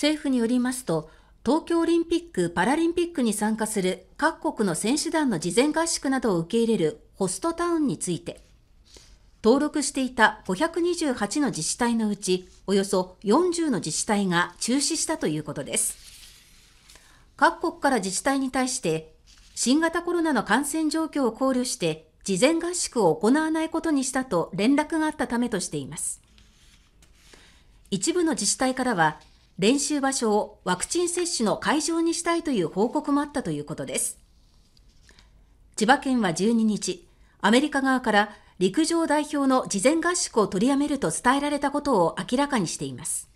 政府によりますと東京オリンピック・パラリンピックに参加する各国の選手団の事前合宿などを受け入れるホストタウンについて登録していた528の自治体のうちおよそ40の自治体が中止したということです各国から自治体に対して新型コロナの感染状況を考慮して事前合宿を行わないことにしたと連絡があったためとしています一部の自治体からは練習場所をワクチン接種の会場にしたいという報告もあったということです千葉県は12日アメリカ側から陸上代表の事前合宿を取りやめると伝えられたことを明らかにしています